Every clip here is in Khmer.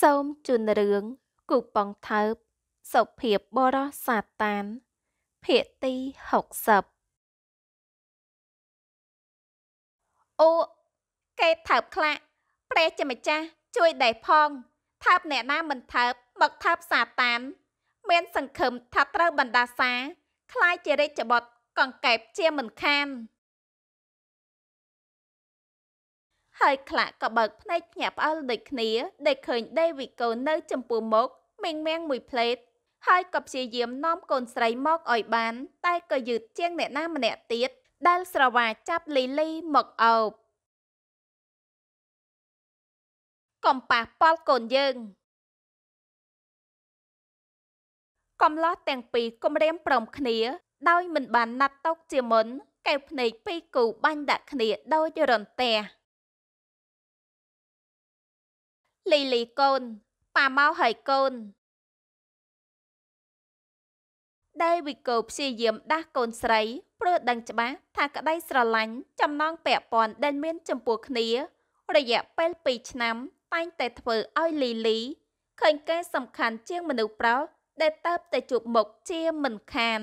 សូមជូនរឿងគូប៉ុងថើបសុភាពបរោះសាតាន ភាគទី60អូគេថើបខ្លាក់ព្រះជាម្ចាស់ជួយ ដែរផងថើបអ្នកណាមិនថើបមកថើបសាតាន មានសង្ឃឹមថាត្រូវបណ្ដាសាคล้ายជារាជបុត្រកង្កែបជាមិនខានហើយខ្លាក់ក៏បើកភ្នែកភ្ញាក់ផ្អើលដូចគ្នាដែលឃើញដេវីកូនៅចំពោះមុខមីងមៀងមួយផ្លេត ហើយក៏ព្យាយាមនាំកូនស្រីមកឲ្យបាន តែក៏យឺតជាងអ្នកណាម្នាក់ទៀតដែលស្រវាចាប់លីលីមកអោបកំប៉ះប៉ល់កូនយើងកំឡោះទាំងពីរគំរាមព្រមគ្នាដោយមិនបានណាត់តុក ជាមុន កែវភ្នែកពីរគូបាញ់ដាក់គ្នាដោយរន្ទះលីលីកូនប៉ាមកហើយកូន David កោព្យាយាមដាស់កូនស្រី ព្រោះដឹងច្បាស់ថាក្តីស្រឡាញ់ចំណងពាក់ព័ន្ធដែលមានចំពោះគ្នា រយៈពេល2ឆ្នាំតែងតែធ្វើឲ្យលីលីឃើញគេសំខាន់ជាងមនុស្សប្រុសដែលតើបតែជួបមុខជាមិនខាន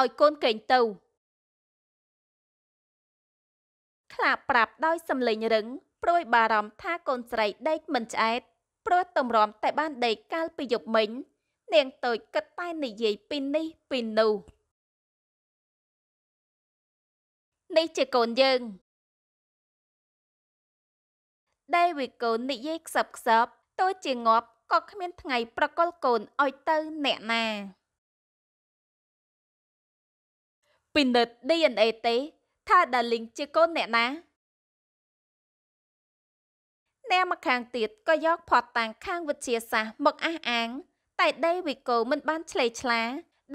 ឲ្យកូនកេងទៅខ្លាប្រាប់ដោយសំឡេងរឹងព្រួយបារម្ភថាកូនស្រីដេកមិនឆ្អែតព្រោះតម្រាំតែបានដេកកាលពីយប់មិញនាងតូចគិតតែនិយាយពីនេះពីនោះនេះជាកូនយើងដេវីកូននិយាយខ្សឹបខ្សប់ទោះជាងាប់ក៏គ្មានថ្ងៃប្រកល់កូនឲ្យទៅអ្នកណាពិនិត្យ DNA ទេថាដាលីងជាកូនអ្នកណាអ្នកមកខាងទៀតក៏យក ផត់តាំងខាងវិទ្យាសាស្ត្រមកអះអាង តែដេវីកូមិនបាន ឆ្លេឆ្លា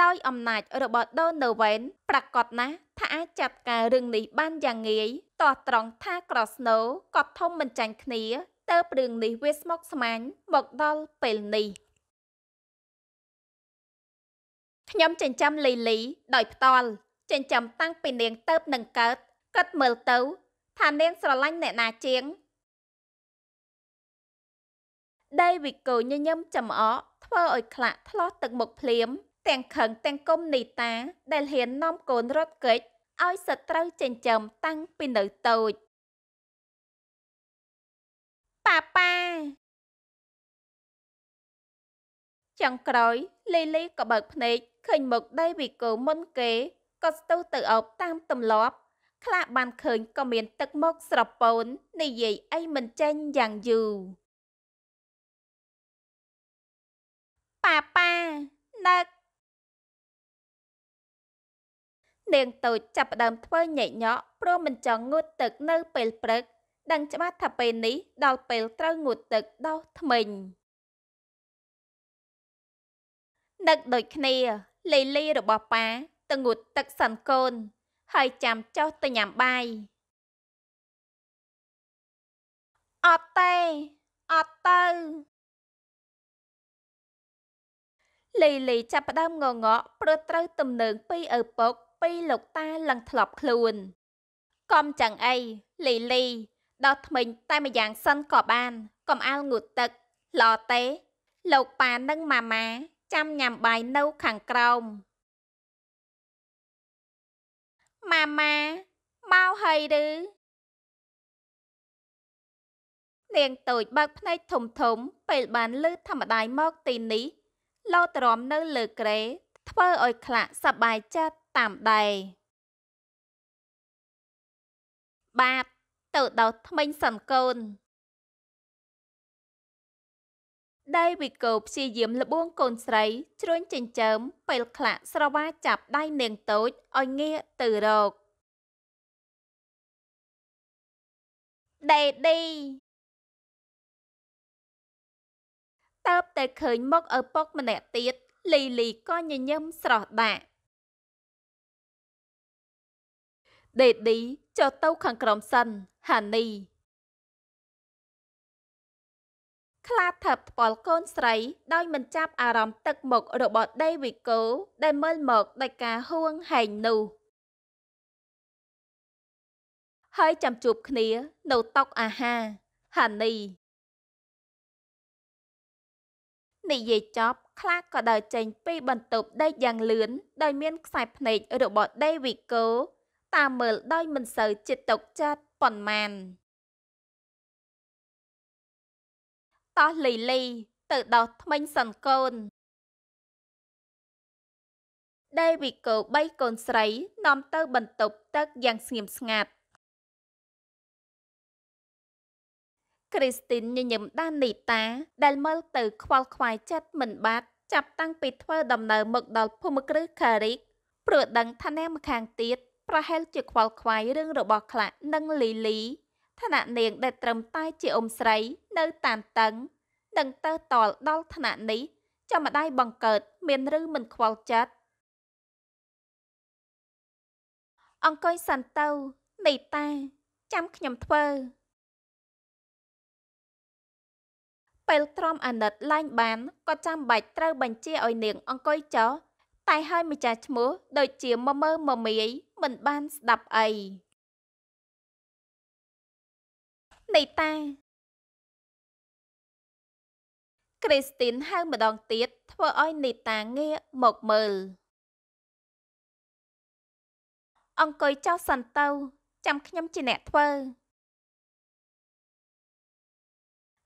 ដោយអំណាច របស់ដូណូវែនប្រកាសណាស់ថាអាចចាត់ការរឿងនេះបានយ៉ាងងាយតោះត្រង់ថាក្រស្នូក៏ធំមិនចាញ់គ្នាតើរឿងនេះវាស្មុគស្មាញមកដល់ពេលនេះខ្ញុំចិញ្ចឹមលីលីដោយផ្ទាល់ចិញ្ចឹមតាំងពីនាងទៅបនឹងកើតគិតមើលទៅ ថានាងស្រឡាញ់អ្នកណាជាងដេវីកូញញឹមចំអកធ្វើឲ្យខ្លាក់ឆ្លោះទឹកមុខភ្លាម ទាំងខឹងទាំងគុំនីតាដែលហ៊ាននាំកូនរត់គេចឲ្យសត្រូវចិញ្ចឹមតាំងពីនៅតូចប៉ាប៉ាចុងក្រោយលីលីក៏បើកភ្នែកឃើញមុខដេវីកូមុនគេក៏ស្ទុះទៅអោបតាមទម្លាប់ខ្លះបានឃើញក៏មានទឹកមកស្រពូននិយាយអីមិនចេញយ៉ាងយូរប៉ាប៉ាដឹកនាងតូចចាប់ផ្ដើមធ្វើញែកញក់ព្រោះមិនចង់ងូតទឹកនៅពេលព្រឹក ដឹងច្បាស់ថាពេលនេះដល់ពេលត្រូវងូតទឹកដោះថ្មិញដឹកដូចគ្នាលីលីរបស់ប៉ាទៅងូតទឹកសិនកូន ហើយចាំចុះទៅញ៉ាំបាយអត់ទេអត់ទៅលីលីចាប់ផ្ដើមងងក់ព្រោះត្រូវទំនើង ពីឪពុក ពីលោកតាឡើងធ្លាប់ខ្លួនកំចាំងអីលីលីដល់ថ្មិញតែម្យ៉ាងសិនក៏បាន កំអាលងូតទឹកឡទេ លោកប៉ានិងម៉ាម៉ាចាំញ៉ាំបាយនៅខាងក្រោមម៉ាម៉ាមកហើយឬនាងតូចបើកភ្នែកធំធំពេលបានលឺធម្មតាមកទីនេះ លោតរំនៅ លើក្រេធ្វើឲ្យខ្លាក់សបាយចិត្តតាមដែរបាទទៅដោះថ្មិញសិនកូនដែលវិកោព្យាយាមលបួងកូនស្រីជ្រួញចិញ្ចើមពេលខ្លះស្រវាចាប់ដៃនាងតូចឲ្យងាកទៅរកដេឌីតើបតែឃើញមកឪពុកម្នាក់ទៀតលីលីក៏ញញឹមស្រស់ដាក់ដេឌីចុះទៅខាងក្រោមសិនហានីខ្លាថើបថ្ពាល់កូនស្រីដោយមិនចាប់អារម្មណ៍ទឹកមុខរបស់ដេវីកូដែលមើលមកដោយការហួងហែងនោះហើយចាំជួបគ្នានៅតុអាហារហានីនិយាយចប់ខ្លាក៏ដើរចេញពី បន្ទប់ដេកយ៉ាងលឿនដោយមានខ្សែភ្នែករបស់ដេវីកូតាមមើលដោយមិនសូវចិត្តទុកចិត្តប៉ុន្មាន។តោះលីលី ទៅដោះថ្មិញសិនកូនដេវីកូ៣កូនស្រី នាំទៅបន្ទប់ទឹកយ៉ាងស្ងៀមស្ងាត់គ្រីស្ទីនញញឹមដាននីតាដែលមើលទៅខ្វល់ខ្វាយចិត្តមិនបាត់ ចាប់តាំងពីធ្វើដំណើរមកដល់ភូមិគ្រឹះខារិកព្រោះដឹងថាអ្នកម្ខាងទៀត ប្រហែលជាខ្វល់ខ្វាយរឿងរបស់ខ្លាក់និងលីលីឋានៈនាងដែលត្រឹមតែជាអ៊ំស្រីនៅ តានតឹងនឹងទៅ តល់ដល់ឋានៈនេះចាំម្ដាយបង្កើតមាន ឬមិនខ្វល់ចិត្តអង្គុយសិនទៅនីតាចាំខ្ញុំធ្វើពេលទ្រាំអាណិតឡើងបានក៏ចាំបាច់ត្រូវបញ្ជាឲ្យនាងអង្គុយចុះតែឲ្យម្ចាស់ឈ្មោះដូចជាមមើមមាយមិនបាន ស្ដាប់អីនៃតាគ្រីស្ទីនហៅម្ដងទៀតធ្វើឲ្យ នីតាងាកមកមើលអង្គុយចោះសិនទៅចាំខ្ញុំជាអ្នកធ្វើ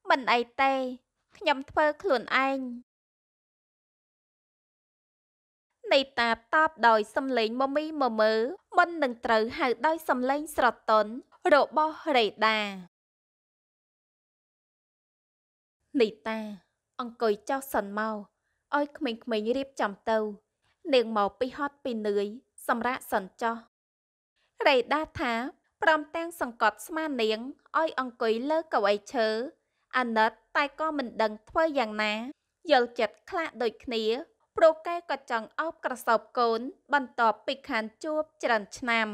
មិនអីទេ ខ្ញុំធ្វើខ្លួនឯងនីតាតបដោយសំឡេងមមីមមើមិននឹងត្រូវហៅដោយសំឡេងស្រទន់របស់រេដានីតាអង្គុយចោះសិនមកឲ្យក្មេងៗរៀបចំទៅ នាងមកពីហត់ពីនឿយសម្រាប់សិនចោះរេដាថាព្រមទាំង សង្កត់ស្មាននាងឲ្យអង្គុយលើកៅអីឈើអាណិតតែក៏មិនដឹងធ្វើយ៉ាងណាយល់ចិត្តខ្លះដូចគ្នាព្រោះកែក៏ចង់អោបក្រសោបកូន បន្ទាប់ពីខានជួបច្រើនឆ្នាំ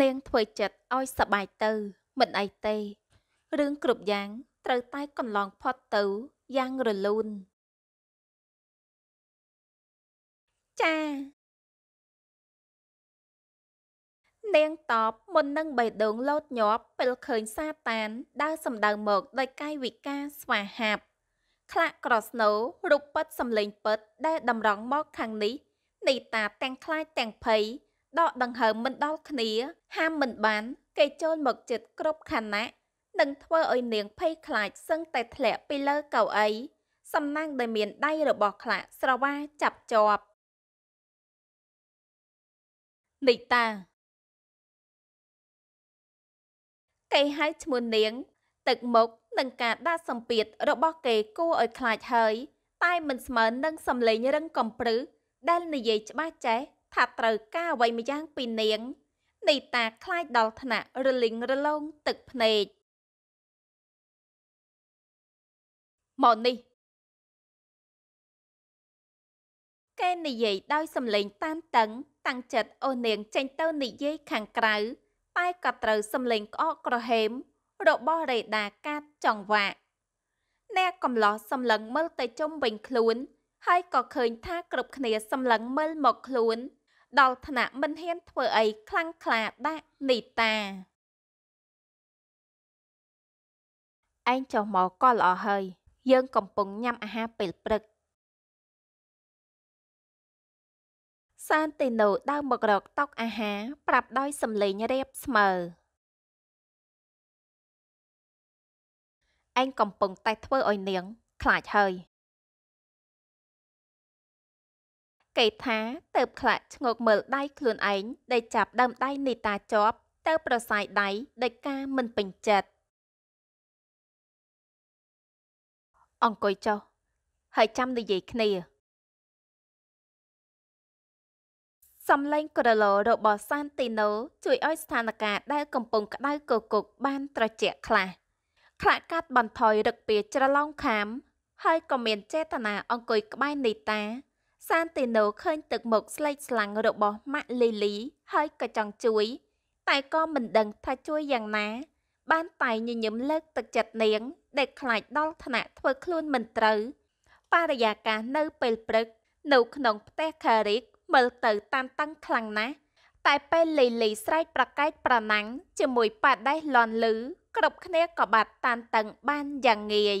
នាងធ្វើចិត្តឲ្យសបាយទៅ មិនអីទេរឿងគ្រប់យ៉ាងត្រូវតែកន្លងផុតទៅយ៉ាងរលូនចានាងតបមុននឹងបេះដូងលោតញាប់ ពេលឃើញសាតាន ដើរសំដៅមកដោយកាយវិការស្វាហាប់ខ្លាក់ក្រស្នូរូបពិតសំលេងពិតដែលតម្រង់មកខាងនេះ នីតាទាំងខ្លាចទាំងភ័យដកដង្ហើមមិនដល់គ្នាហាមមិនបានគេចូលមកចិត្តគ្រប់ខណៈនឹងធ្វើឲ្យនាងភ័យខ្លាចសឹងតែធ្លាក់ពីលើកៅអីសំណាងដែលមានដៃរបស់ខ្លាស្រវាចាប់ជាប់នីតាគេហៅឈ្មោះនាង ទឹកមុខនឹង ការដាក់សម្ពាធរបស់គេគួរឲ្យ ខ្លាចហើយតែមិនស្មើនឹងសម្លេងរឹងកំព្រឹសដែលនិយាយច្បាស់ចេះថាត្រូវការអ្វីម្យ៉ាង ពីនាង នីតាខ្លាចដល់ថ្នាក់រលីងរលោងទឹកភ្នែកមកនេះគេនិយាយដោយសំឡេងតានតឹងតាំងចិត្តអូននាងចេញទៅនិយាយខាងក្រៅតែក៏ត្រូវសំឡេងក្អកក្រហេមរបស់រេដាកាត់ចង្វាក់អ្នកកំឡោះសំឡឹងមើលទៅជុំវិញខ្លួន ហើយក៏ឃើញថាគ្រប់គ្នាសំឡឹងមើលមកខ្លួន ដល់ថ្នាក់មិនហ៊ានធ្វើអីខ្លាំងក្លាដាក់នីតាឯងចុះមកក៏ល្អហើយយើងកំពុងញ៉ាំអាហារពេលព្រឹកសានទីណូដើរមករកតុកអាហារប្រាប់ដោយសំឡេងរាបស្មើឯងកំពុងតែធ្វើឲ្យនាង ខ្លាចហើយគេថាទៅខ្លាចឈ្ងោកមើលដៃខ្លួនឯងដែលចាប់ដើមដៃនីតាជាប់ទៅប្រសាយដៃដោយការមិនពេញចិត្តអង្គុយចុះហើយចាំនិយាយគ្នាសំឡេងក្រឡោរបស់សានទីណូជួយឲ្យស្ថានភាពដែលកំពុងក្តៅ គគុកបានត្រជាក់ខ្លះខ្លះកាត់បន្ថយរឹកពីច្រឡំខាមហើយក៏មានចេតនាអង្គុយក្បែរនីតា សានទីណូឃើញ ទឹកមុខស្លេកស្លាំងរបស់ម៉ាក់លីលី ហើយក៏ចង់ជួយតែក៏មិនដឹង ថាជួយយ៉ាងណាបានតែញញឹមលើកទឹកចិត្តនាងដែលខ្លាចដល់ថ្នាក់ធ្វើខ្លួនមិនត្រូវបរិយាកាសនៅពេលព្រឹកនៅក្នុងផ្ទះខារិកមើលទៅតានតឹងខ្លាំងណាស់តែពេលលីលីស្រែកប្រកែកប្រណាំងជាមួយប៉ាដេះលន់លឺគ្រប់គ្នាក៏បាត់តានតឹងបានយ៉ាងងាយ